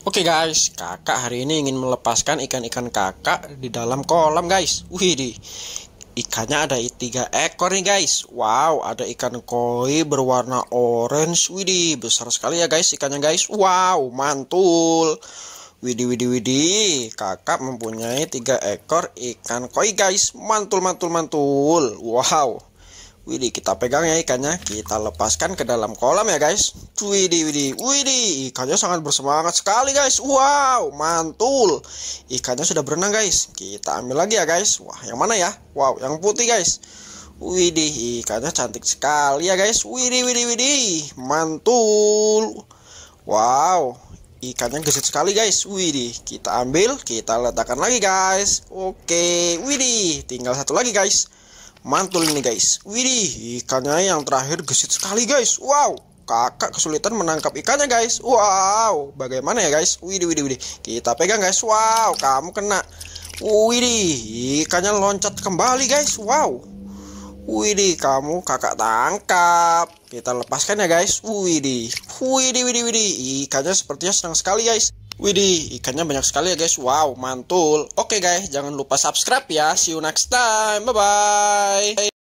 Oke okay guys, kakak hari ini ingin melepaskan ikan-ikan kakak di dalam kolam guys. Wih di ikannya ada tiga ekor nih guys. Wow, ada ikan koi berwarna orange. Widih, besar sekali ya guys ikannya guys. Wow, mantul. Widih, widih, widih. Kakak mempunyai tiga ekor ikan koi guys. Mantul, mantul, mantul. Wow. Widi, kita pegang ya ikannya. Kita lepaskan ke dalam kolam ya, guys. Widi, Widi, Widi, Ikannya sangat bersemangat sekali, guys. Wow, mantul. Ikannya sudah berenang, guys. Kita ambil lagi ya, guys. Wah, yang mana ya? Wow, yang putih, guys. Widi, ikannya cantik sekali ya, guys. Widi, Widi, Widi, Mantul. Wow, ikannya gesit sekali guys widih kita ambil kita letakkan lagi guys oke Widi, tinggal satu lagi guys Mantul ini guys. Widih, ikannya yang terakhir gesit sekali guys. Wow, kakak kesulitan menangkap ikannya guys. Wow, bagaimana ya guys? Widih, widih, widih. Kita pegang guys. Wow, kamu kena. Widih, ikannya loncat kembali guys. Wow. Widih, kamu kakak tangkap. Kita lepaskan ya guys. Widih, widih, widih, widih. Ikannya sepertinya senang sekali guys. Widih, ikannya banyak sekali ya guys. Wow, mantul. Oke okay guys, jangan lupa subscribe ya. See you next time. Bye-bye.